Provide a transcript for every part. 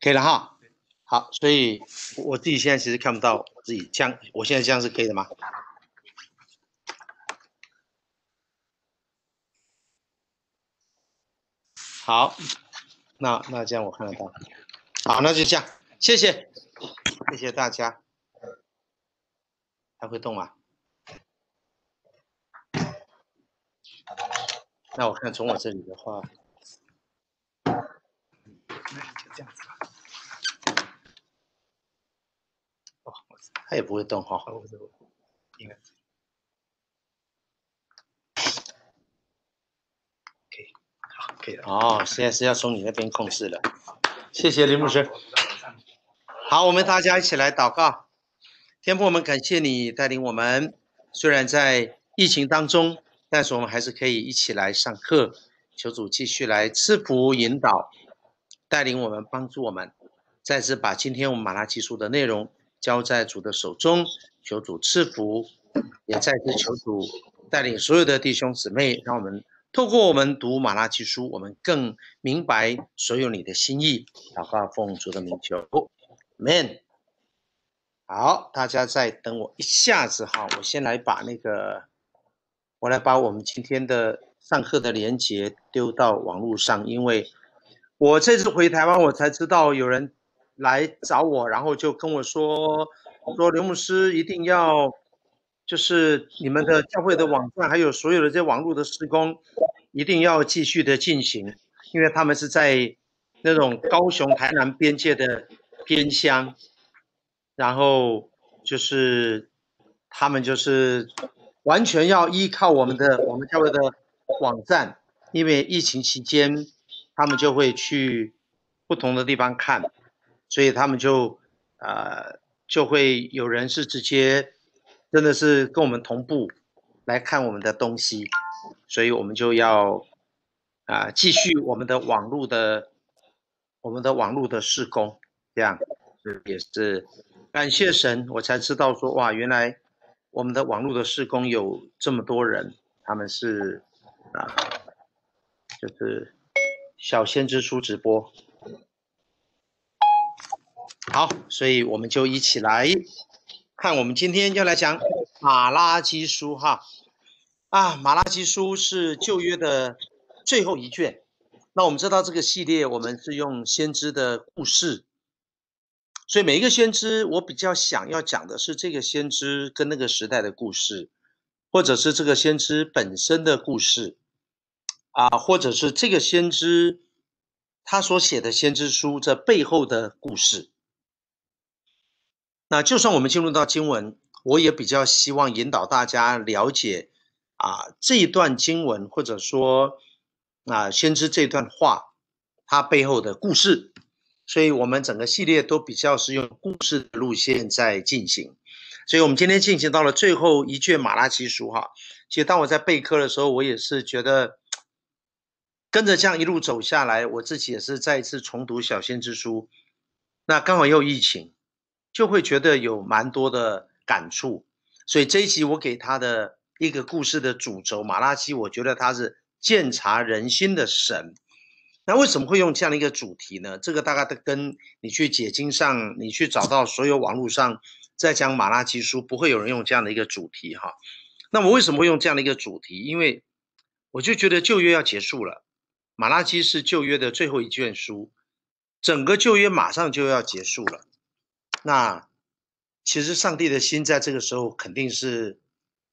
可以了哈，好，所以我自己现在其实看不到我自己，这样我现在这样是可以的吗？好，那那这样我看得到，好，那就这样，谢谢，谢谢大家。还会动吗？那我看从我这里的话。他也不会动，哈、应该可以，好，可以了。哦，现在是要从你那边控制了，谢谢林牧师。好，我们大家一起来祷告，天父，我们感谢你带领我们，虽然在疫情当中，但是我们还是可以一起来上课。求主继续来赐福引导，带领我们，帮助我们，再次把今天我们马拉技术的内容。交在主的手中，求主赐福，也再次求主带领所有的弟兄姊妹，让我们透过我们读马拉基书，我们更明白所有你的心意。祷告奉主的名求，amen。好，大家在等我一下子哈，我先来把那个，我来把我们今天的上课的连接丢到网络上，因为我这次回台湾，我才知道有人。来找我，然后就跟我说说刘牧师一定要，就是你们的教会的网站还有所有的这些网络的施工，一定要继续的进行，因为他们是在那种高雄台南边界的边乡，然后就是他们就是完全要依靠我们的我们教会的网站，因为疫情期间他们就会去不同的地方看。所以他们就，呃，就会有人是直接，真的是跟我们同步来看我们的东西，所以我们就要，啊，继续我们的网络的，我们的网络的施工，这样也是感谢神，我才知道说哇，原来我们的网络的施工有这么多人，他们是啊，就是小先知书直播。好，所以我们就一起来看，我们今天要来讲《马拉基书》哈。啊，《马拉基书》是旧约的最后一卷。那我们知道这个系列，我们是用先知的故事，所以每一个先知，我比较想要讲的是这个先知跟那个时代的故事，或者是这个先知本身的故事，啊，或者是这个先知他所写的先知书这背后的故事。那就算我们进入到经文，我也比较希望引导大家了解啊这一段经文，或者说啊先知这段话它背后的故事。所以，我们整个系列都比较是用故事的路线在进行。所以，我们今天进行到了最后一卷马拉奇书哈。其实，当我在备课的时候，我也是觉得跟着这样一路走下来，我自己也是再一次重读小先知书。那刚好又疫情。就会觉得有蛮多的感触，所以这一集我给他的一个故事的主轴，马拉基，我觉得他是鉴察人心的神。那为什么会用这样的一个主题呢？这个大概都跟你去解经上，你去找到所有网络上在讲马拉基书，不会有人用这样的一个主题哈。那我为什么会用这样的一个主题？因为我就觉得旧约要结束了，马拉基是旧约的最后一卷书，整个旧约马上就要结束了。那其实，上帝的心在这个时候肯定是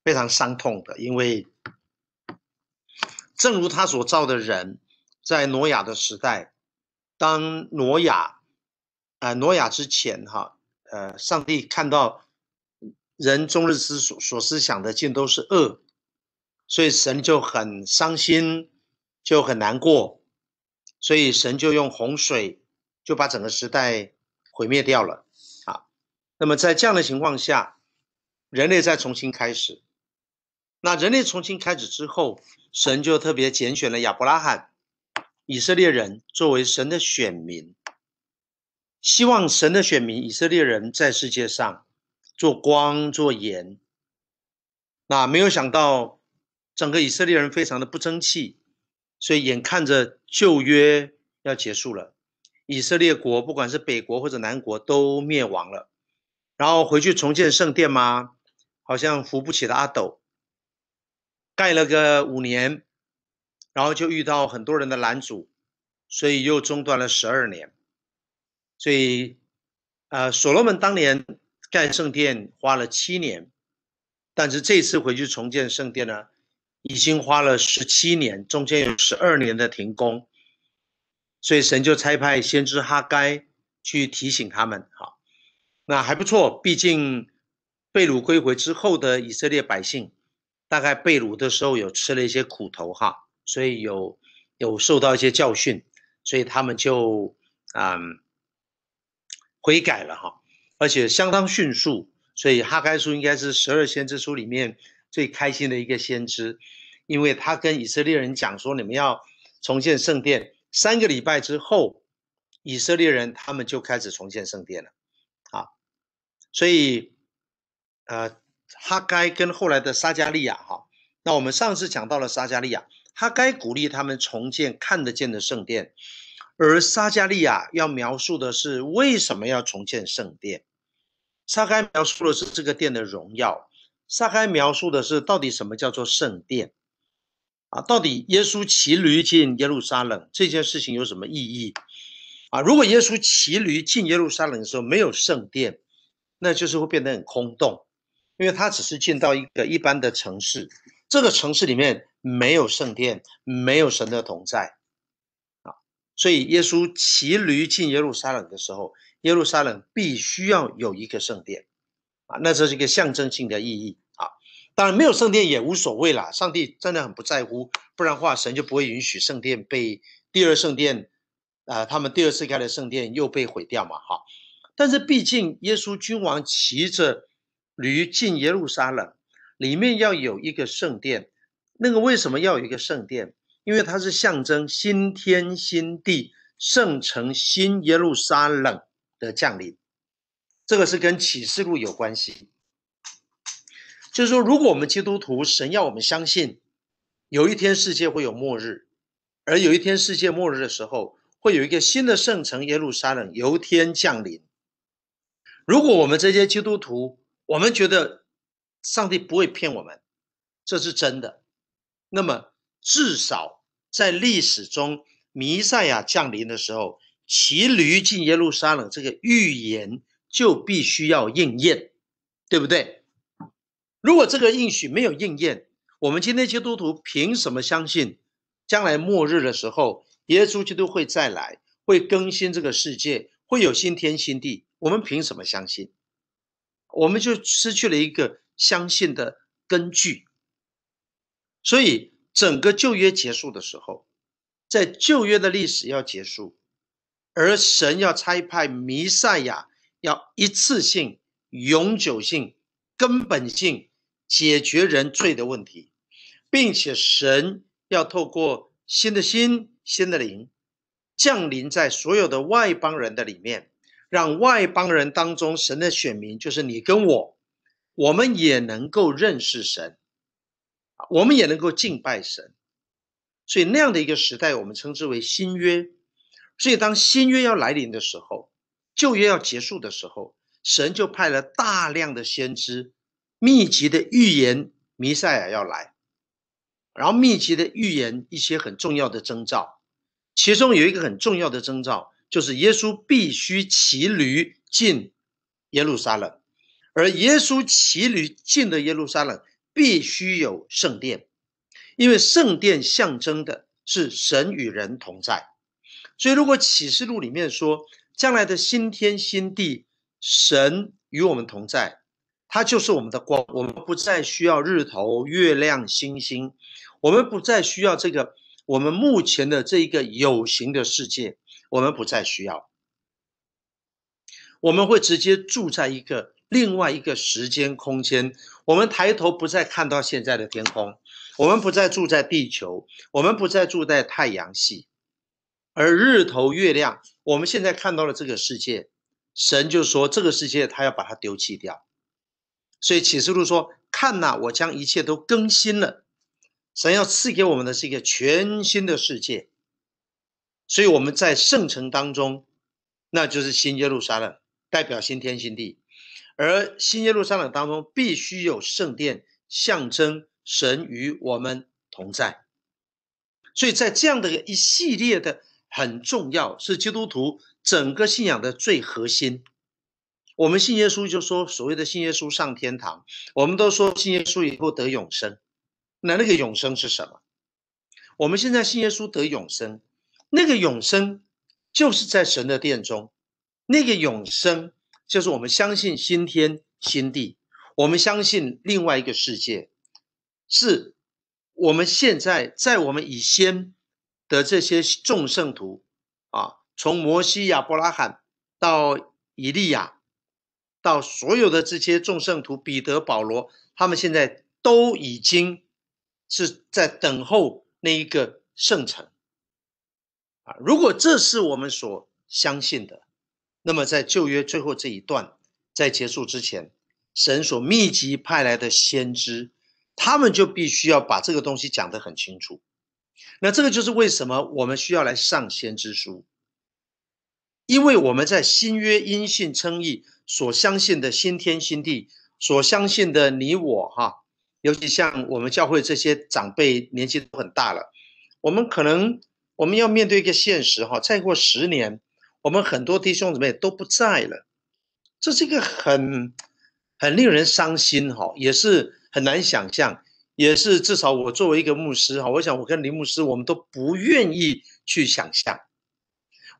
非常伤痛的，因为正如他所造的人，在挪亚的时代，当挪亚，呃，挪亚之前，哈，呃，上帝看到人终日思所思想的尽都是恶，所以神就很伤心，就很难过，所以神就用洪水就把整个时代毁灭掉了。那么在这样的情况下，人类再重新开始。那人类重新开始之后，神就特别拣选了亚伯拉罕、以色列人作为神的选民，希望神的选民以色列人在世界上做光做盐。那没有想到，整个以色列人非常的不争气，所以眼看着旧约要结束了，以色列国不管是北国或者南国都灭亡了。然后回去重建圣殿吗？好像扶不起的阿斗，盖了个五年，然后就遇到很多人的拦阻，所以又中断了十二年。所以，呃，所罗门当年盖圣殿花了七年，但是这次回去重建圣殿呢，已经花了十七年，中间有十二年的停工，所以神就差派先知哈该去提醒他们，好。那还不错，毕竟被掳归回之后的以色列百姓，大概被掳的时候有吃了一些苦头哈，所以有有受到一些教训，所以他们就啊悔改了哈，而且相当迅速。所以哈该书应该是十二先知书里面最开心的一个先知，因为他跟以色列人讲说，你们要重建圣殿，三个礼拜之后，以色列人他们就开始重建圣殿了。所以，呃，哈该跟后来的撒加利亚哈，那我们上次讲到了撒加利亚，哈该鼓励他们重建看得见的圣殿，而撒加利亚要描述的是为什么要重建圣殿。撒该描述的是这个殿的荣耀，撒该描述的是到底什么叫做圣殿啊？到底耶稣骑驴进耶路撒冷这件事情有什么意义啊？如果耶稣骑驴进耶路撒冷的时候没有圣殿，那就是会变得很空洞，因为它只是进到一个一般的城市，这个城市里面没有圣殿，没有神的同在，啊，所以耶稣骑驴进耶路撒冷的时候，耶路撒冷必须要有一个圣殿，啊，那这是一个象征性的意义啊，当然没有圣殿也无所谓啦，上帝真的很不在乎，不然话神就不会允许圣殿被第二圣殿，啊，他们第二次开的圣殿又被毁掉嘛，哈。但是毕竟，耶稣君王骑着驴进耶路撒冷，里面要有一个圣殿。那个为什么要有一个圣殿？因为它是象征新天新地、圣城新耶路撒冷的降临。这个是跟启示录有关系。就是说，如果我们基督徒，神要我们相信，有一天世界会有末日，而有一天世界末日的时候，会有一个新的圣城耶路撒冷由天降临。如果我们这些基督徒，我们觉得上帝不会骗我们，这是真的。那么，至少在历史中，弥赛亚降临的时候，骑驴进耶路撒冷这个预言就必须要应验，对不对？如果这个应许没有应验，我们今天基督徒凭什么相信将来末日的时候，耶稣基督会再来，会更新这个世界，会有新天新地？我们凭什么相信？我们就失去了一个相信的根据。所以，整个旧约结束的时候，在旧约的历史要结束，而神要差派弥赛亚，要一次性、永久性、根本性解决人罪的问题，并且神要透过新的心、新的灵降临在所有的外邦人的里面。让外邦人当中神的选民，就是你跟我，我们也能够认识神，我们也能够敬拜神。所以那样的一个时代，我们称之为新约。所以当新约要来临的时候，旧约要结束的时候，神就派了大量的先知，密集的预言，弥赛亚要来，然后密集的预言一些很重要的征兆，其中有一个很重要的征兆。就是耶稣必须骑驴进耶路撒冷，而耶稣骑驴进的耶路撒冷必须有圣殿，因为圣殿象征的是神与人同在。所以，如果启示录里面说将来的新天新地，神与我们同在，他就是我们的光，我们不再需要日头、月亮、星星，我们不再需要这个我们目前的这一个有形的世界。我们不再需要，我们会直接住在一个另外一个时间空间。我们抬头不再看到现在的天空，我们不再住在地球，我们不再住在太阳系，而日头、月亮，我们现在看到了这个世界。神就说：“这个世界，他要把它丢弃掉。”所以启示录说：“看呐，我将一切都更新了。”神要赐给我们的是一个全新的世界。所以我们在圣城当中，那就是新耶路撒冷，代表新天新地。而新耶路撒冷当中必须有圣殿，象征神与我们同在。所以在这样的一系列的很重要，是基督徒整个信仰的最核心。我们信耶稣就说所谓的信耶稣上天堂，我们都说信耶稣以后得永生。那那个永生是什么？我们现在信耶稣得永生。那个永生就是在神的殿中，那个永生就是我们相信新天新地，我们相信另外一个世界，是我们现在在我们以先的这些众圣徒啊，从摩西、亚伯拉罕到以利亚，到所有的这些众圣徒，彼得、保罗，他们现在都已经是在等候那一个圣城。如果这是我们所相信的，那么在旧约最后这一段在结束之前，神所密集派来的先知，他们就必须要把这个东西讲得很清楚。那这个就是为什么我们需要来上先知书，因为我们在新约因信称义所相信的新天新地，所相信的你我哈，尤其像我们教会这些长辈年纪都很大了，我们可能。我们要面对一个现实，哈，再过十年，我们很多弟兄姊妹都不在了，这是一个很很令人伤心，哈，也是很难想象，也是至少我作为一个牧师，哈，我想我跟林牧师，我们都不愿意去想象，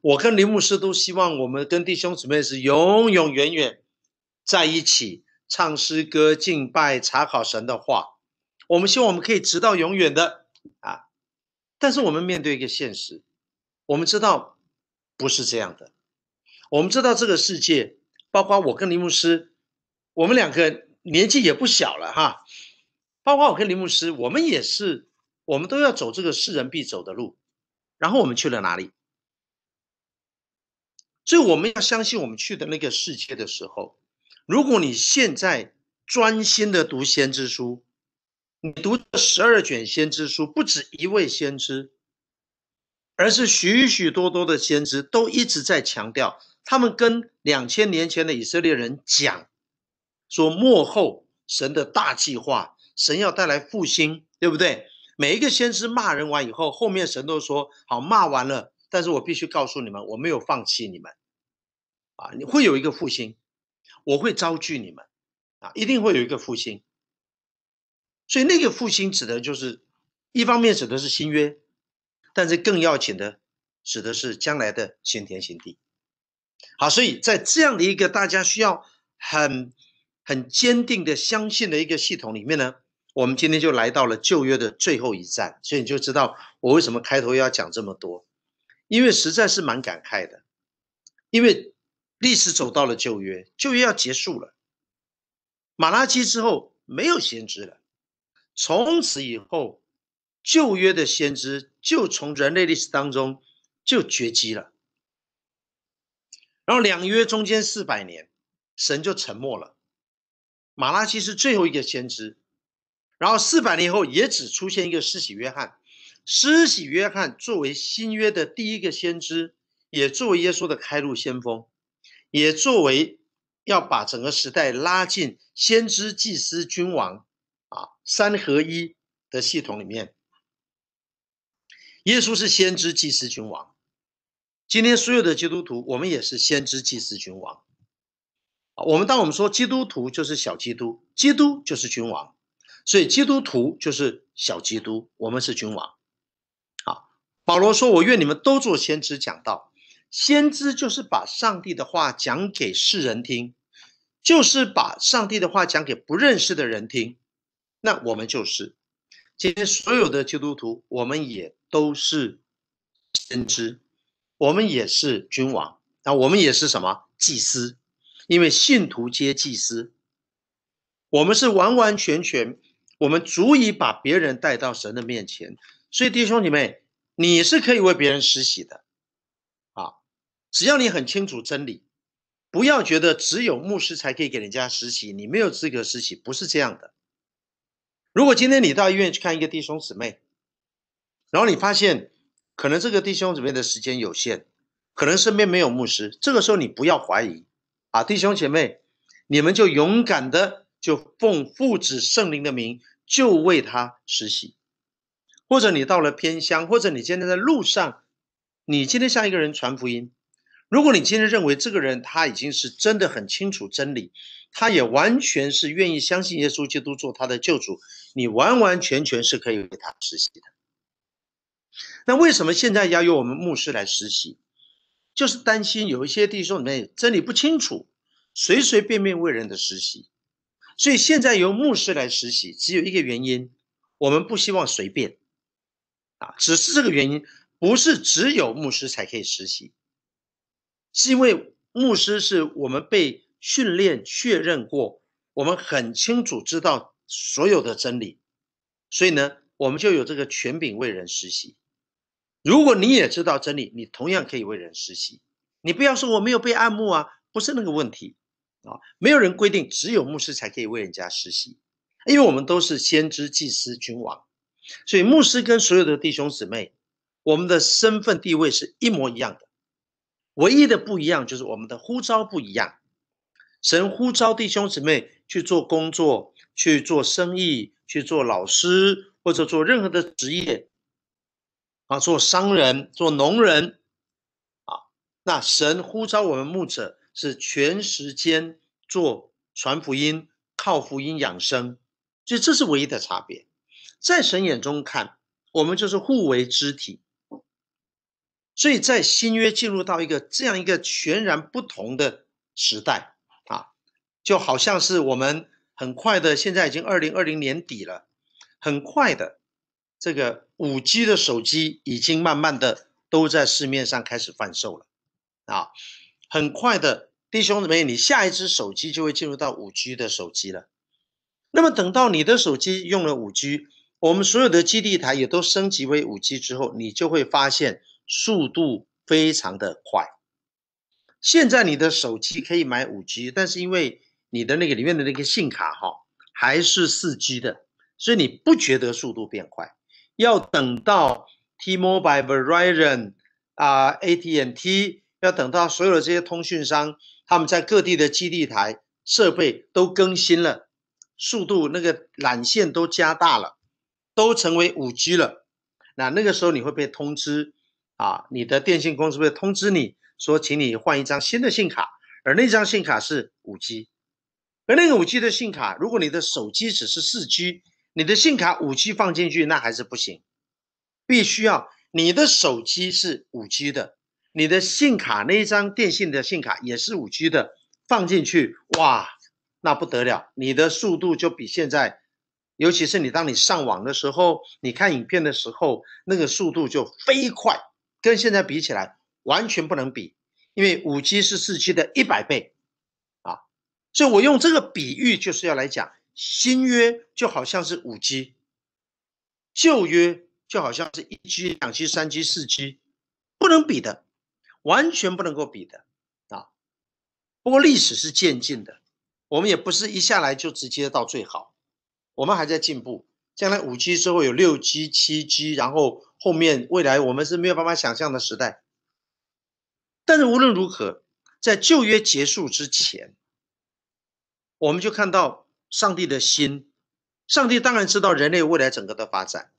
我跟林牧师都希望我们跟弟兄姊妹是永永远远在一起，唱诗歌、敬拜、查考神的话，我们希望我们可以直到永远的，啊。但是我们面对一个现实，我们知道不是这样的。我们知道这个世界，包括我跟林牧师，我们两个年纪也不小了哈。包括我跟林牧师，我们也是，我们都要走这个世人必走的路。然后我们去了哪里？所以我们要相信，我们去的那个世界的时候，如果你现在专心的读先知书。你读十二卷先知书，不止一位先知，而是许许多多的先知都一直在强调，他们跟两千年前的以色列人讲，说末后神的大计划，神要带来复兴，对不对？每一个先知骂人完以后，后面神都说好骂完了，但是我必须告诉你们，我没有放弃你们，啊，你会有一个复兴，我会招聚你们，啊，一定会有一个复兴。所以那个复兴指的就是，一方面指的是新约，但是更要紧的指的是将来的新天新地。好，所以在这样的一个大家需要很很坚定的相信的一个系统里面呢，我们今天就来到了旧约的最后一站。所以你就知道我为什么开头要讲这么多，因为实在是蛮感慨的，因为历史走到了旧约，旧约要结束了，马拉基之后没有先知了。从此以后，旧约的先知就从人类历史当中就绝迹了。然后两约中间四百年，神就沉默了。马拉基是最后一个先知，然后四百年后也只出现一个施洗约翰。施洗约翰作为新约的第一个先知，也作为耶稣的开路先锋，也作为要把整个时代拉进先知、祭司、君王。三合一的系统里面，耶稣是先知、祭司、君王。今天所有的基督徒，我们也是先知、祭司、君王。我们当我们说基督徒就是小基督，基督就是君王，所以基督徒就是小基督，我们是君王。啊，保罗说：“我愿你们都做先知，讲道。先知就是把上帝的话讲给世人听，就是把上帝的话讲给不认识的人听。”那我们就是今天所有的基督徒，我们也都是先知，我们也是君王，那我们也是什么？祭司，因为信徒皆祭司。我们是完完全全，我们足以把别人带到神的面前。所以弟兄姐妹，你是可以为别人施洗的啊！只要你很清楚真理，不要觉得只有牧师才可以给人家施洗，你没有资格施洗，不是这样的。如果今天你到医院去看一个弟兄姊妹，然后你发现可能这个弟兄姊妹的时间有限，可能身边没有牧师，这个时候你不要怀疑啊，弟兄姐妹，你们就勇敢的就奉父子圣灵的名就为他施洗，或者你到了偏乡，或者你今天在路上，你今天向一个人传福音。如果你今天认为这个人他已经是真的很清楚真理，他也完全是愿意相信耶稣基督做他的救主，你完完全全是可以给他实习的。那为什么现在要由我们牧师来实习？就是担心有一些弟兄里面真理不清楚，随随便便为人的实习。所以现在由牧师来实习，只有一个原因，我们不希望随便。啊，只是这个原因，不是只有牧师才可以实习。是因为牧师是我们被训练确认过，我们很清楚知道所有的真理，所以呢，我们就有这个权柄为人施习。如果你也知道真理，你同样可以为人施习。你不要说我没有被按牧啊，不是那个问题啊。没有人规定只有牧师才可以为人家施习，因为我们都是先知、祭司、君王，所以牧师跟所有的弟兄姊妹，我们的身份地位是一模一样的。唯一的不一样就是我们的呼召不一样，神呼召弟兄姊妹去做工作、去做生意、去做老师或者做任何的职业，啊，做商人、做农人，啊，那神呼召我们牧者是全时间做传福音、靠福音养生，所以这是唯一的差别。在神眼中看，我们就是互为肢体。所以在新约进入到一个这样一个全然不同的时代啊，就好像是我们很快的，现在已经二零二零年底了，很快的，这个五 G 的手机已经慢慢的都在市面上开始贩售了啊，很快的，弟兄姊妹，你下一支手机就会进入到五 G 的手机了。那么等到你的手机用了五 G，我们所有的基地台也都升级为五 G 之后，你就会发现。速度非常的快。现在你的手机可以买五 G，但是因为你的那个里面的那个信卡哈还是四 G 的，所以你不觉得速度变快。要等到 T-Mobile、Verizon 啊、AT&T 要等到所有的这些通讯商他们在各地的基地台设备都更新了，速度那个缆线都加大了，都成为五 G 了。那那个时候你会被通知。啊，你的电信公司会通知你说，请你换一张新的信卡，而那张信卡是五 G，而那个五 G 的信卡，如果你的手机只是四 G，你的信卡五 G 放进去那还是不行，必须要你的手机是五 G 的，你的信卡那一张电信的信卡也是五 G 的，放进去哇，那不得了，你的速度就比现在，尤其是你当你上网的时候，你看影片的时候，那个速度就飞快。跟现在比起来，完全不能比，因为五 G 是四 G 的一百倍，啊，所以我用这个比喻就是要来讲，新约就好像是五 G，旧约就好像是一 G、两 G、三 G、四 G，不能比的，完全不能够比的啊。不过历史是渐进的，我们也不是一下来就直接到最好，我们还在进步。将来五 G 之后有六 G、七 G，然后。后面未来我们是没有办法想象的时代，但是无论如何，在旧约结束之前，我们就看到上帝的心。上帝当然知道人类未来整个的发展，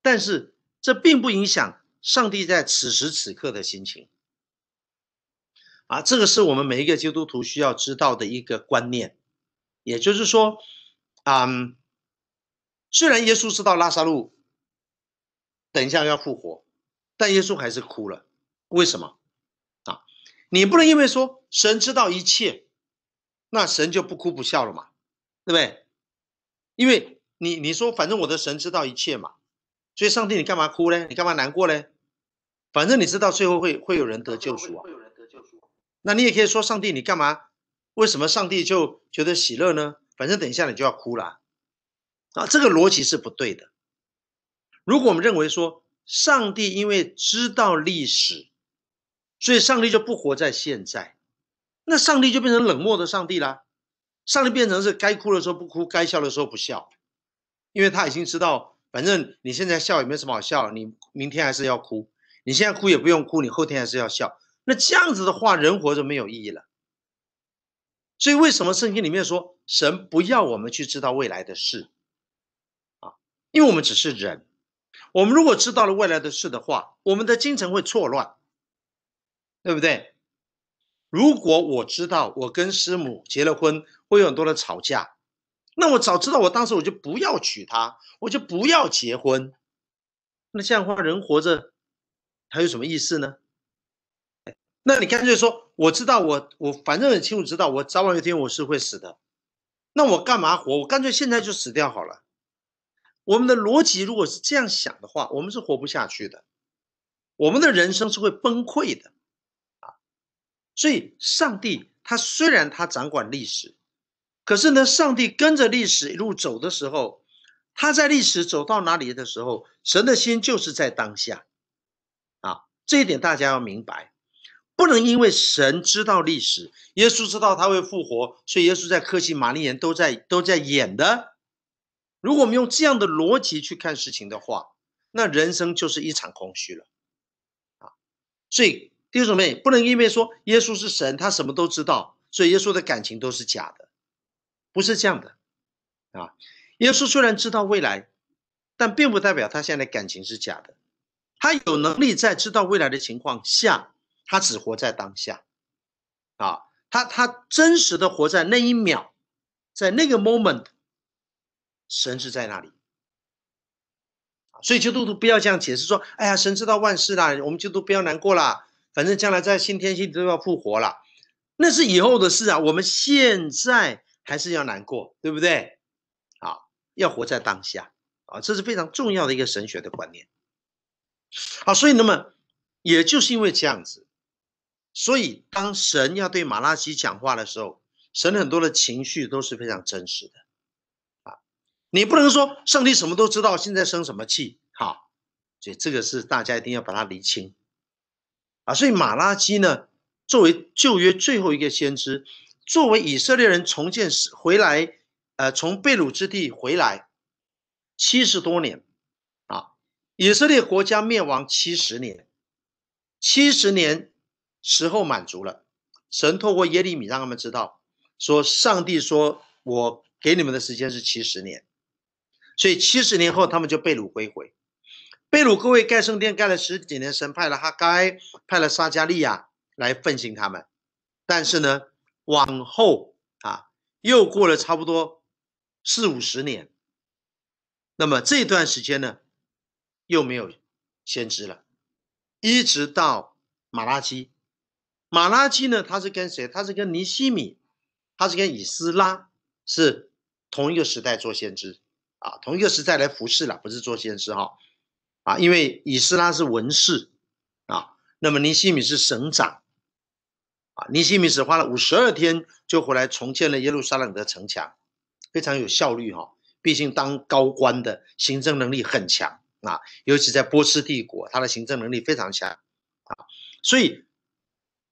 但是这并不影响上帝在此时此刻的心情。啊，这个是我们每一个基督徒需要知道的一个观念，也就是说，啊，虽然耶稣知道拉萨路。等一下要复活，但耶稣还是哭了。为什么啊？你不能因为说神知道一切，那神就不哭不笑了嘛？对不对？因为你你说反正我的神知道一切嘛，所以上帝你干嘛哭嘞？你干嘛难过嘞？反正你知道最后会会有人得救赎啊，会有人得救赎。那你也可以说上帝你干嘛？为什么上帝就觉得喜乐呢？反正等一下你就要哭了，啊，这个逻辑是不对的。如果我们认为说上帝因为知道历史，所以上帝就不活在现在，那上帝就变成冷漠的上帝啦。上帝变成是该哭的时候不哭，该笑的时候不笑，因为他已经知道，反正你现在笑也没什么好笑，你明天还是要哭，你现在哭也不用哭，你后天还是要笑。那这样子的话，人活着没有意义了。所以为什么圣经里面说神不要我们去知道未来的事啊？因为我们只是人。我们如果知道了未来的事的话，我们的精神会错乱，对不对？如果我知道我跟师母结了婚，会有很多人吵架，那我早知道，我当时我就不要娶她，我就不要结婚。那这样的话，人活着还有什么意思呢？那你干脆说，我知道，我我反正很清楚，知道我早晚有一天我是会死的。那我干嘛活？我干脆现在就死掉好了。我们的逻辑如果是这样想的话，我们是活不下去的，我们的人生是会崩溃的，啊！所以上帝他虽然他掌管历史，可是呢，上帝跟着历史一路走的时候，他在历史走到哪里的时候，神的心就是在当下，啊！这一点大家要明白，不能因为神知道历史，耶稣知道他会复活，所以耶稣在克西、马利亚都在都在演的。如果我们用这样的逻辑去看事情的话，那人生就是一场空虚了啊！所以弟兄姊妹，不能因为说耶稣是神，他什么都知道，所以耶稣的感情都是假的，不是这样的啊！耶稣虽然知道未来，但并不代表他现在感情是假的。他有能力在知道未来的情况下，他只活在当下啊！他他真实的活在那一秒，在那个 moment。神是在那里，所以基督徒不要这样解释说：“哎呀，神知道万事啦，我们基督不要难过啦，反正将来在新天新地都要复活了，那是以后的事啊，我们现在还是要难过，对不对？啊，要活在当下，啊，这是非常重要的一个神学的观念，啊，所以那么也就是因为这样子，所以当神要对马拉基讲话的时候，神很多的情绪都是非常真实的。”你不能说上帝什么都知道，现在生什么气？哈，所以这个是大家一定要把它理清啊。所以马拉基呢，作为旧约最后一个先知，作为以色列人重建回来，呃，从贝鲁之地回来七十多年啊，以色列国家灭亡七十年，七十年时候满足了，神透过耶利米让他们知道，说上帝说，我给你们的时间是七十年。所以七十年后，他们就被掳归回，被掳。各位盖圣殿盖了十几年，神派了哈该，派了撒加利亚来奉行他们。但是呢，往后啊，又过了差不多四五十年。那么这段时间呢，又没有先知了，一直到马拉基。马拉基呢，他是跟谁？他是跟尼西米，他是跟以斯拉，是同一个时代做先知。啊，同一个时代来服侍了，不是做先知哈，啊，因为以斯拉是文士啊，那么尼西米是省长啊，尼西米只花了五十二天就回来重建了耶路撒冷的城墙，非常有效率哈，毕竟当高官的行政能力很强啊，尤其在波斯帝国，他的行政能力非常强啊，所以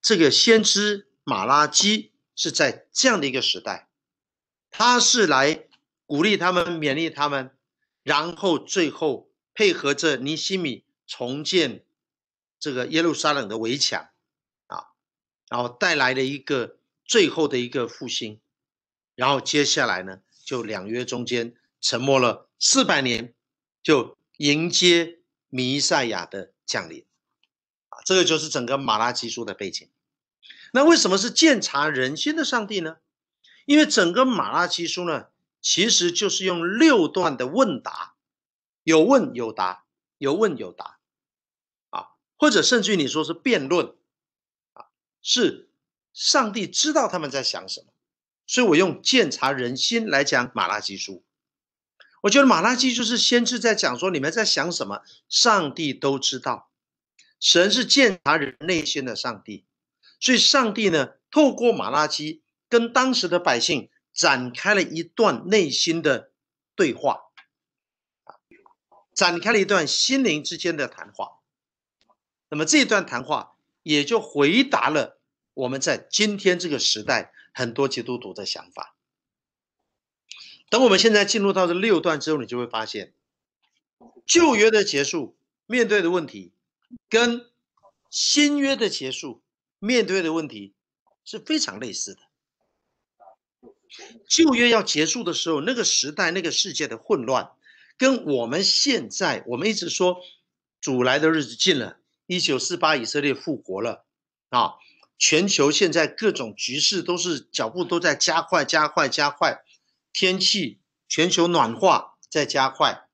这个先知马拉基是在这样的一个时代，他是来。鼓励他们，勉励他们，然后最后配合着尼西米重建这个耶路撒冷的围墙啊，然后带来了一个最后的一个复兴，然后接下来呢，就两约中间沉默了四百年，就迎接弥赛亚的降临啊，这个就是整个马拉基书的背景。那为什么是鉴察人心的上帝呢？因为整个马拉基书呢。其实就是用六段的问答，有问有答，有问有答，啊，或者甚至于你说是辩论，啊，是上帝知道他们在想什么，所以我用鉴察人心来讲马拉基书，我觉得马拉基就是先知在讲说你们在想什么，上帝都知道，神是鉴察人内心的上帝，所以上帝呢透过马拉基跟当时的百姓。展开了一段内心的对话，展开了一段心灵之间的谈话。那么这一段谈话也就回答了我们在今天这个时代很多基督徒的想法。等我们现在进入到这六段之后，你就会发现，旧约的结束面对的问题，跟新约的结束面对的问题是非常类似的。旧约要结束的时候，那个时代、那个世界的混乱，跟我们现在我们一直说主来的日子近了。一九四八，以色列复国了啊！全球现在各种局势都是脚步都在加快、加快、加快。天气全球暖化在加快，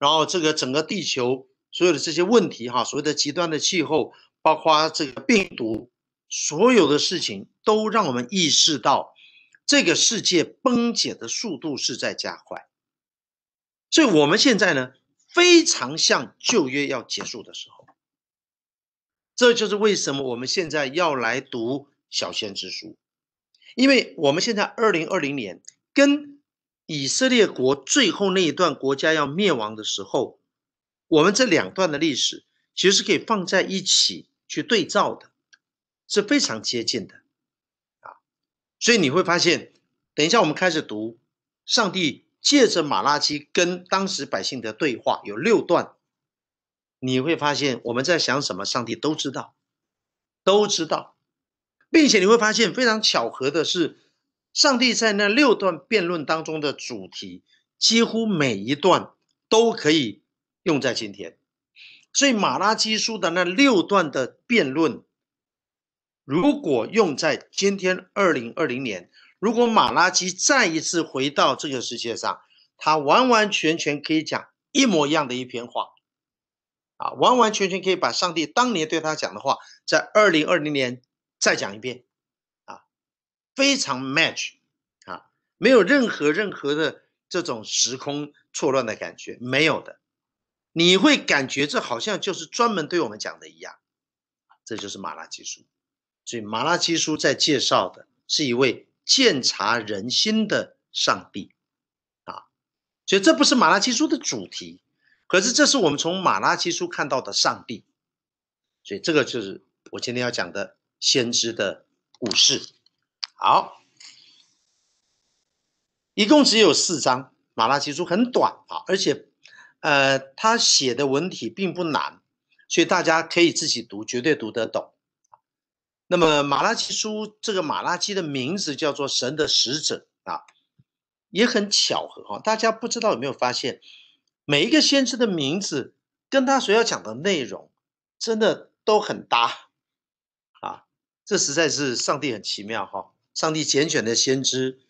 然后这个整个地球所有的这些问题哈，所谓的极端的气候，包括这个病毒，所有的事情都让我们意识到。这个世界崩解的速度是在加快，所以我们现在呢非常像旧约要结束的时候。这就是为什么我们现在要来读小先知书，因为我们现在二零二零年跟以色列国最后那一段国家要灭亡的时候，我们这两段的历史其实是可以放在一起去对照的，是非常接近的。所以你会发现，等一下我们开始读，上帝借着马拉基跟当时百姓的对话有六段，你会发现我们在想什么，上帝都知道，都知道，并且你会发现非常巧合的是，上帝在那六段辩论当中的主题，几乎每一段都可以用在今天。所以马拉基书的那六段的辩论。如果用在今天，二零二零年，如果马拉基再一次回到这个世界上，他完完全全可以讲一模一样的一篇话，啊，完完全全可以把上帝当年对他讲的话，在二零二零年再讲一遍，啊，非常 match，啊，没有任何任何的这种时空错乱的感觉，没有的，你会感觉这好像就是专门对我们讲的一样，这就是马拉基书。所以马拉基书在介绍的是一位鉴察人心的上帝啊，所以这不是马拉基书的主题，可是这是我们从马拉基书看到的上帝，所以这个就是我今天要讲的先知的故事。好，一共只有四章，马拉基书很短啊，而且呃，他写的文体并不难，所以大家可以自己读，绝对读得懂。那么马拉基书这个马拉基的名字叫做神的使者啊，也很巧合哈。大家不知道有没有发现，每一个先知的名字跟他所要讲的内容，真的都很搭啊。这实在是上帝很奇妙哈，上帝拣选的先知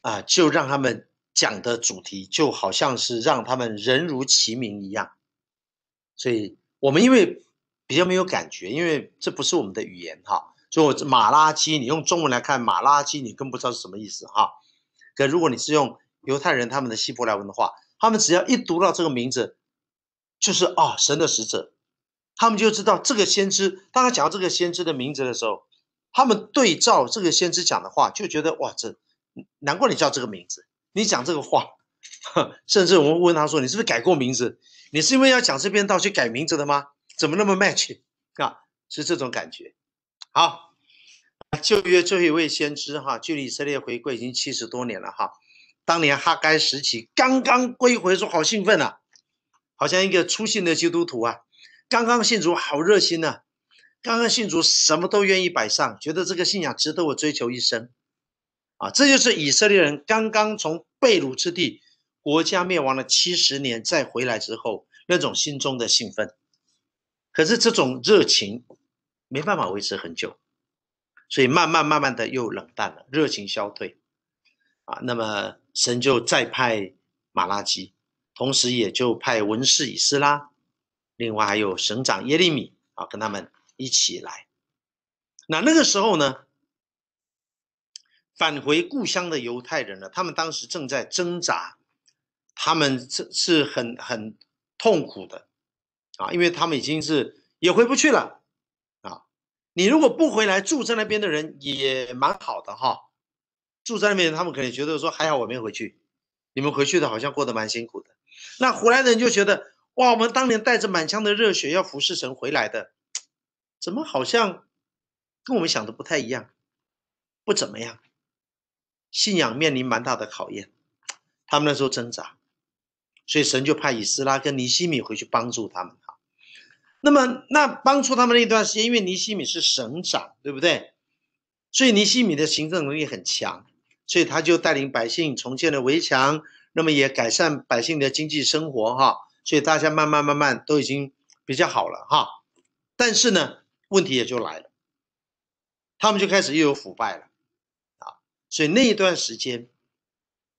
啊，就让他们讲的主题，就好像是让他们人如其名一样。所以我们因为。比较没有感觉，因为这不是我们的语言哈。就马拉基，你用中文来看马拉基，你更不知道是什么意思哈。可如果你是用犹太人他们的希伯来文的话，他们只要一读到这个名字，就是啊神的使者，他们就知道这个先知。当他讲到这个先知的名字的时候，他们对照这个先知讲的话，就觉得哇，这难怪你叫这个名字，你讲这个话。甚至我们问他说：“你是不是改过名字？你是因为要讲这篇道去改名字的吗？”怎么那么 match 啊？是这种感觉。好，就约这一位先知哈，距以色列回归已经七十多年了哈。当年哈该时期刚刚归回，说好兴奋啊，好像一个初信的基督徒啊，刚刚信主好热心呐，刚刚信主什么都愿意摆上，觉得这个信仰值得我追求一生啊。这就是以色列人刚刚从被掳之地、国家灭亡了七十年再回来之后那种心中的兴奋。可是这种热情，没办法维持很久，所以慢慢慢慢的又冷淡了，热情消退，啊，那么神就再派马拉基，同时也就派文士以斯拉，另外还有省长耶利米啊，跟他们一起来。那那个时候呢，返回故乡的犹太人呢，他们当时正在挣扎，他们是是很很痛苦的。啊，因为他们已经是也回不去了啊。你如果不回来，住在那边的人也蛮好的哈。住在那边，他们可能觉得说还好我没回去，你们回去的好像过得蛮辛苦的。那回来的人就觉得哇，我们当年带着满腔的热血要服侍神回来的，怎么好像跟我们想的不太一样，不怎么样。信仰面临蛮大的考验，他们那时候挣扎，所以神就派以斯拉跟尼西米回去帮助他们。那么，那帮助他们那段时间，因为尼西米是省长，对不对？所以尼西米的行政能力很强，所以他就带领百姓重建了围墙，那么也改善百姓的经济生活哈。所以大家慢慢慢慢都已经比较好了哈。但是呢，问题也就来了，他们就开始又有腐败了啊。所以那一段时间，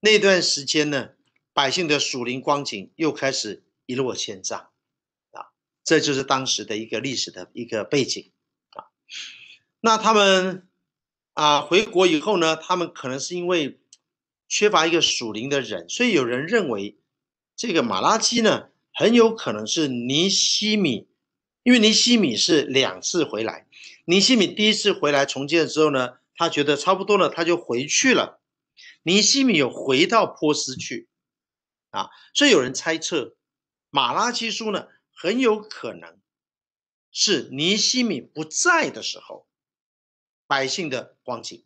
那段时间呢，百姓的属灵光景又开始一落千丈。这就是当时的一个历史的一个背景啊。那他们啊回国以后呢，他们可能是因为缺乏一个属灵的人，所以有人认为这个马拉基呢很有可能是尼西米，因为尼西米是两次回来。尼西米第一次回来重建之后呢，他觉得差不多了，他就回去了。尼西米有回到波斯去啊，所以有人猜测马拉基书呢。很有可能是尼西米不在的时候，百姓的光景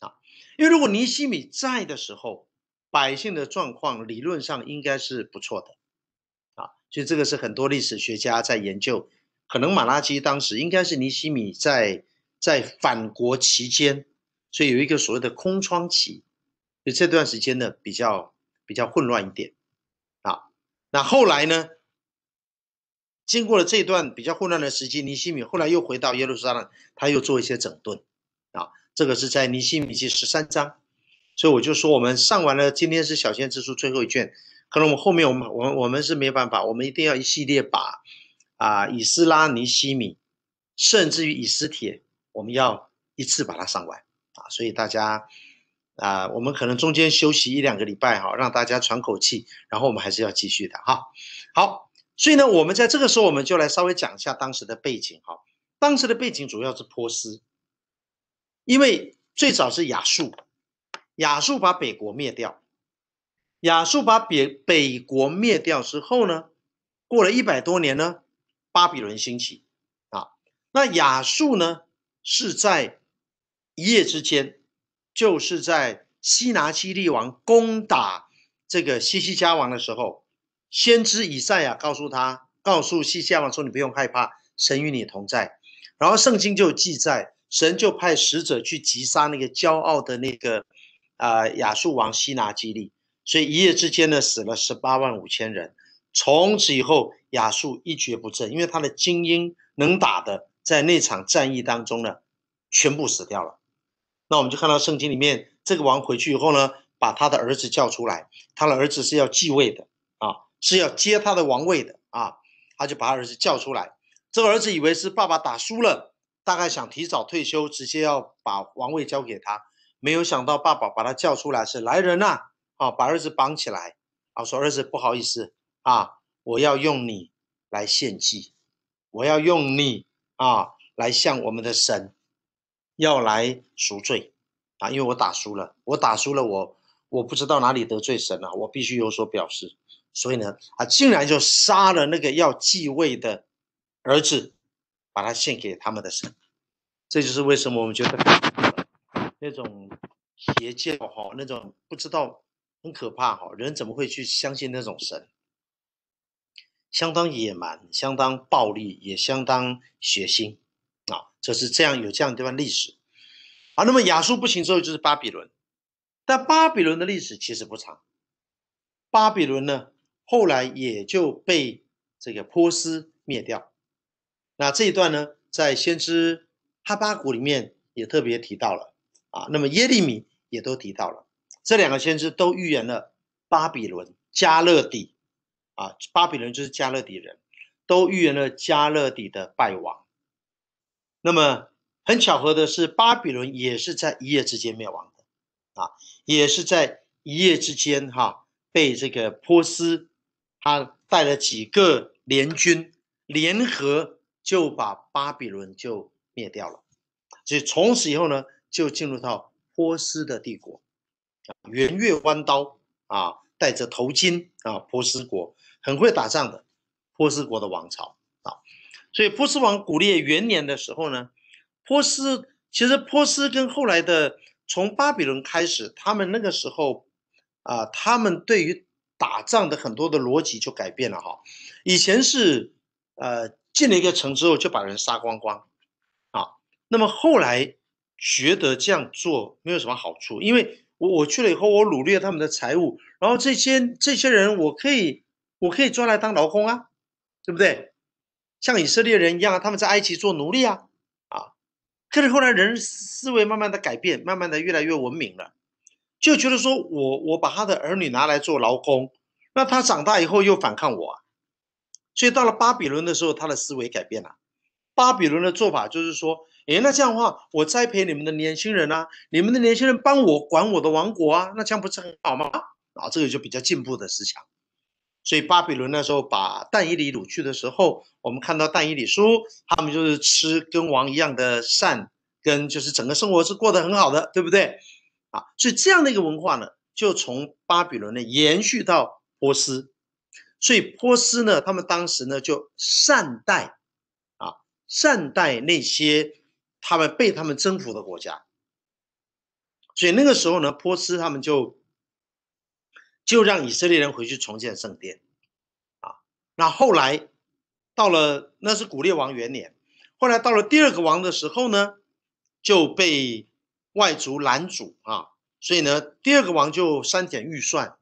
啊。因为如果尼西米在的时候，百姓的状况理论上应该是不错的啊。所以这个是很多历史学家在研究。可能马拉基当时应该是尼西米在在反国期间，所以有一个所谓的空窗期，就这段时间呢比较比较混乱一点啊。那后来呢？经过了这段比较混乱的时期，尼希米后来又回到耶路撒冷，他又做一些整顿，啊，这个是在尼希米记十三章，所以我就说我们上完了，今天是小先知书最后一卷，可能我后面我们我我们是没办法，我们一定要一系列把，啊，以斯拉、尼希米，甚至于以斯帖，我们要一次把它上完，啊，所以大家，啊，我们可能中间休息一两个礼拜哈，让大家喘口气，然后我们还是要继续的哈，好。所以呢，我们在这个时候，我们就来稍微讲一下当时的背景哈。当时的背景主要是波斯，因为最早是亚述，亚述把北国灭掉，亚述把北北国灭掉之后呢，过了一百多年呢，巴比伦兴起啊。那亚述呢是在一夜之间，就是在西拿西利王攻打这个西西加王的时候。先知以赛亚告诉他，告诉西夏王说：“你不用害怕，神与你同在。”然后圣经就记载，神就派使者去击杀那个骄傲的那个啊亚述王西拿基利。所以一夜之间呢死了十八万五千人。从此以后，亚述一蹶不振，因为他的精英能打的在那场战役当中呢全部死掉了。那我们就看到圣经里面，这个王回去以后呢，把他的儿子叫出来，他的儿子是要继位的。是要接他的王位的啊，他就把儿子叫出来。这个儿子以为是爸爸打输了，大概想提早退休，直接要把王位交给他。没有想到爸爸把他叫出来，是来人呐、啊，把儿子绑起来啊，说儿子不好意思啊，我要用你来献祭，我要用你啊来向我们的神要来赎罪啊，因为我打输了，我打输了，我我不知道哪里得罪神了，我必须有所表示。所以呢，啊，竟然就杀了那个要继位的儿子，把他献给他们的神。这就是为什么我们觉得那种邪教哈，那种不知道很可怕哈。人怎么会去相信那种神？相当野蛮，相当暴力，也相当血腥啊！就是这样，有这样一段历史。啊，那么亚述不行之后就是巴比伦，但巴比伦的历史其实不长。巴比伦呢？后来也就被这个波斯灭掉。那这一段呢，在先知哈巴谷里面也特别提到了啊，那么耶利米也都提到了，这两个先知都预言了巴比伦、加勒底啊，巴比伦就是加勒底人，都预言了加勒底的败亡。那么很巧合的是，巴比伦也是在一夜之间灭亡的啊，也是在一夜之间哈被这个波斯。他带了几个联军联合，就把巴比伦就灭掉了。所以从此以后呢，就进入到波斯的帝国，圆月弯刀啊，带着头巾啊，波斯国很会打仗的，波斯国的王朝啊。所以波斯王古列元年的时候呢，波斯其实波斯跟后来的从巴比伦开始，他们那个时候啊，他们对于。打仗的很多的逻辑就改变了哈，以前是，呃，进了一个城之后就把人杀光光，啊，那么后来觉得这样做没有什么好处，因为我我去了以后，我掳掠他们的财物，然后这些这些人我可以我可以抓来当劳工啊，对不对？像以色列人一样，他们在埃及做奴隶啊，啊，可是后来人思维慢慢的改变，慢慢的越来越文明了。就觉得说我我把他的儿女拿来做劳工，那他长大以后又反抗我，所以到了巴比伦的时候，他的思维改变了。巴比伦的做法就是说，诶，那这样的话，我栽培你们的年轻人啊，你们的年轻人帮我管我的王国啊，那这样不是很好吗？啊，这个就比较进步的思想。所以巴比伦那时候把但以里掳去的时候，我们看到但以里书，他们就是吃跟王一样的膳，跟就是整个生活是过得很好的，对不对？啊，所以这样的一个文化呢，就从巴比伦呢延续到波斯，所以波斯呢，他们当时呢就善待，啊，善待那些他们被他们征服的国家，所以那个时候呢，波斯他们就就让以色列人回去重建圣殿，啊，那后来到了那是古列王元年，后来到了第二个王的时候呢，就被。外族拦阻啊，所以呢，第二个王就删减预算，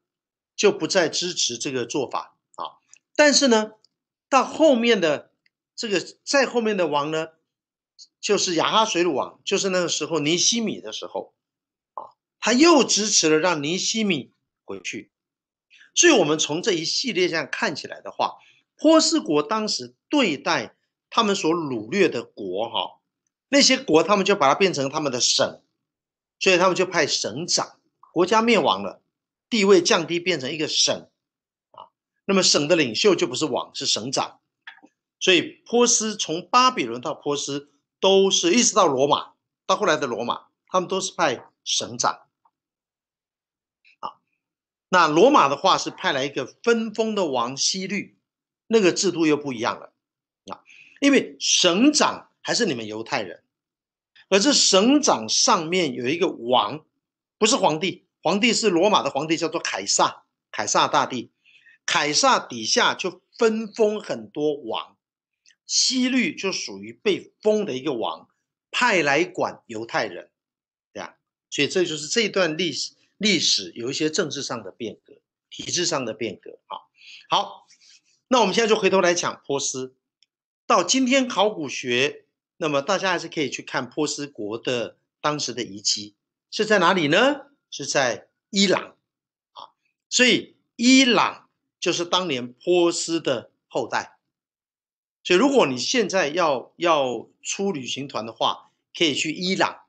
就不再支持这个做法啊。但是呢，到后面的这个再后面的王呢，就是亚哈水鲁王，就是那个时候尼西米的时候啊，他又支持了让尼西米回去。所以，我们从这一系列这样看起来的话，波斯国当时对待他们所掳掠的国哈，那些国他们就把它变成他们的省。所以他们就派省长。国家灭亡了，地位降低，变成一个省啊。那么省的领袖就不是王，是省长。所以波斯从巴比伦到波斯，都是一直到罗马，到后来的罗马，他们都是派省长。啊，那罗马的话是派来一个分封的王希律，那个制度又不一样了啊。因为省长还是你们犹太人。而是省长上面有一个王，不是皇帝，皇帝是罗马的皇帝，叫做凯撒，凯撒大帝。凯撒底下就分封很多王，西律就属于被封的一个王，派来管犹太人，对啊。所以这就是这段历史，历史有一些政治上的变革，体制上的变革。好，好，那我们现在就回头来讲波斯，到今天考古学。那么大家还是可以去看波斯国的当时的遗迹是在哪里呢？是在伊朗啊，所以伊朗就是当年波斯的后代。所以如果你现在要要出旅行团的话，可以去伊朗，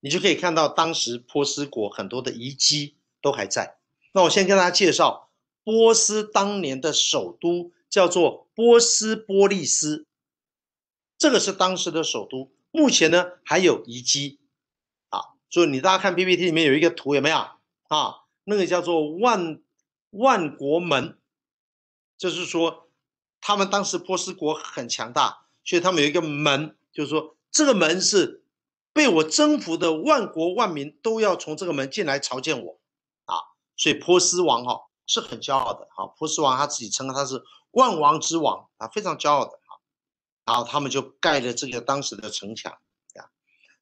你就可以看到当时波斯国很多的遗迹都还在。那我先跟大家介绍波斯当年的首都叫做波斯波利斯。这个是当时的首都，目前呢还有遗迹，啊，所以你大家看 PPT 里面有一个图有没有啊？那个叫做万万国门，就是说他们当时波斯国很强大，所以他们有一个门，就是说这个门是被我征服的万国万民都要从这个门进来朝见我，啊，所以波斯王哦是很骄傲的，哈，波斯王他自己称他是万王之王啊，非常骄傲的。然后他们就盖了这个当时的城墙啊，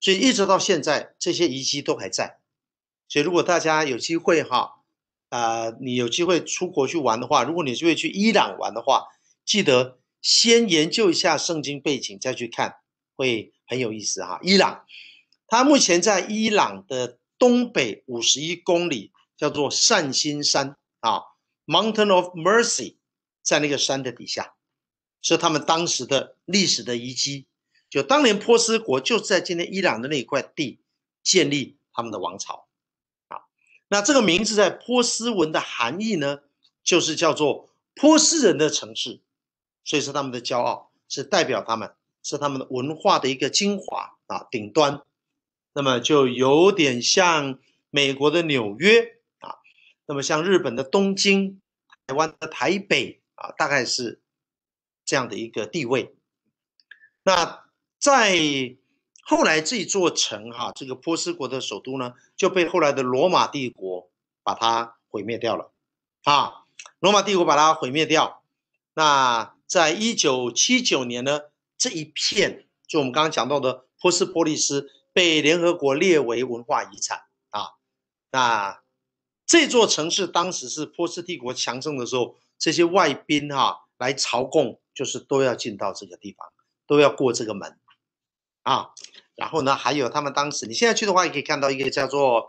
所以一直到现在这些遗迹都还在。所以如果大家有机会哈，呃，你有机会出国去玩的话，如果你是会去伊朗玩的话，记得先研究一下圣经背景再去看，会很有意思哈。伊朗，它目前在伊朗的东北五十一公里，叫做善心山啊，Mountain of Mercy，在那个山的底下。是他们当时的历史的遗迹，就当年波斯国就在今天伊朗的那一块地建立他们的王朝，啊，那这个名字在波斯文的含义呢，就是叫做波斯人的城市，所以说他们的骄傲是代表他们，是他们的文化的一个精华啊，顶端，那么就有点像美国的纽约啊，那么像日本的东京、台湾的台北啊，大概是。这样的一个地位，那在后来这座城哈，这个波斯国的首都呢，就被后来的罗马帝国把它毁灭掉了啊。罗马帝国把它毁灭掉。那在一九七九年呢，这一片就我们刚刚讲到的波斯波利斯被联合国列为文化遗产啊。那这座城市当时是波斯帝国强盛的时候，这些外宾哈来朝贡。就是都要进到这个地方，都要过这个门，啊，然后呢，还有他们当时，你现在去的话也可以看到一个叫做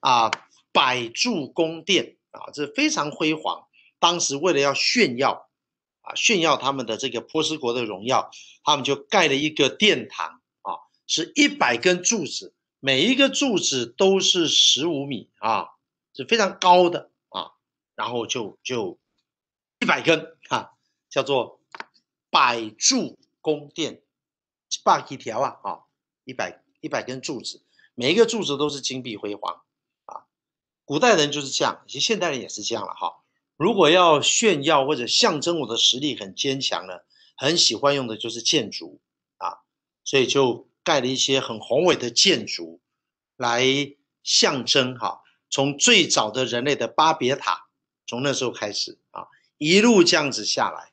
啊百柱宫殿啊，这非常辉煌。当时为了要炫耀啊，炫耀他们的这个波斯国的荣耀，他们就盖了一个殿堂啊，是一百根柱子，每一个柱子都是十五米啊，是非常高的啊，然后就就一百根啊，叫做。百柱宫殿，一百条啊啊，一百一百根柱子，每一个柱子都是金碧辉煌啊！古代人就是这样，其实现代人也是这样了哈。如果要炫耀或者象征我的实力很坚强呢，很喜欢用的就是建筑啊，所以就盖了一些很宏伟的建筑来象征哈。从最早的人类的巴别塔，从那时候开始啊，一路这样子下来。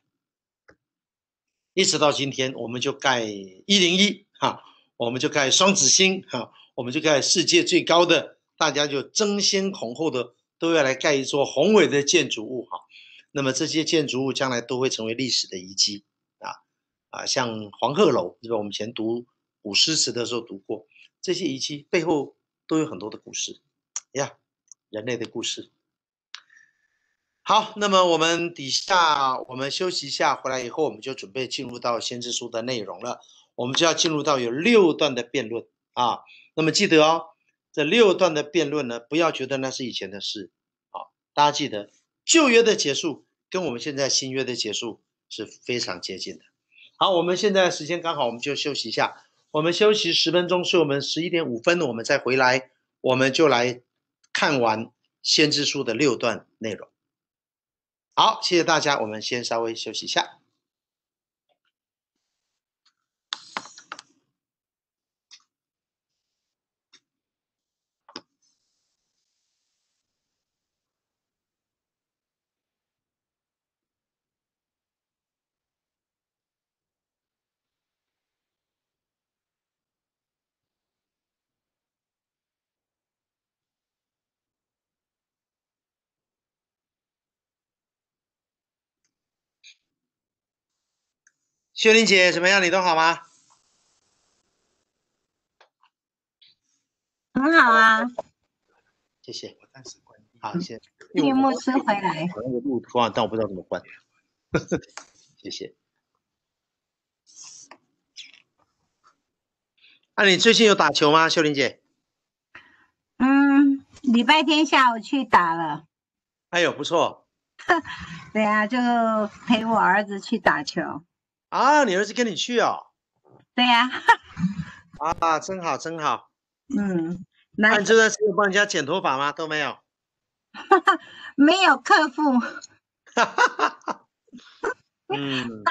一直到今天，我们就盖一零一哈，我们就盖双子星哈，我们就盖世界最高的，大家就争先恐后的都要来盖一座宏伟的建筑物哈。那么这些建筑物将来都会成为历史的遗迹啊啊，像黄鹤楼，这吧？我们以前读古诗词的时候读过，这些遗迹背后都有很多的故事呀，人类的故事。好，那么我们底下我们休息一下，回来以后我们就准备进入到先知书的内容了。我们就要进入到有六段的辩论啊。那么记得哦，这六段的辩论呢，不要觉得那是以前的事啊。大家记得旧约的结束跟我们现在新约的结束是非常接近的。好，我们现在时间刚好，我们就休息一下。我们休息十分钟，所以我们十一点五分我们再回来，我们就来看完先知书的六段内容。好，谢谢大家。我们先稍微休息一下。秀玲姐，怎么样？你都好吗？很好啊，谢谢。好，谢谢。绿牧师回来。我那个录但我不知道怎么关。谢谢。哎，你最近有打球吗，秀玲姐？嗯，礼拜天下午去打了。哎呦，不错。对啊，就陪我儿子去打球。啊，你儿子跟你去哦？对呀，啊，真好，真好。嗯，那你这段时间帮人家剪头发吗？都没有。哈哈，没有客户。哈哈哈哈嗯。